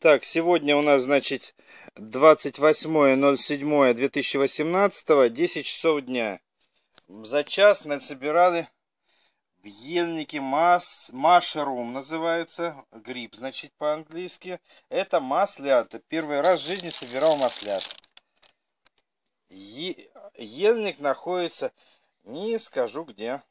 Так, сегодня у нас, значит, 28.07.2018, 10 часов дня. За час насобирали в ельнике мас машерум называется, гриб, значит, по-английски. Это маслята. Первый раз в жизни собирал маслят. Е... Ельник находится, не скажу где.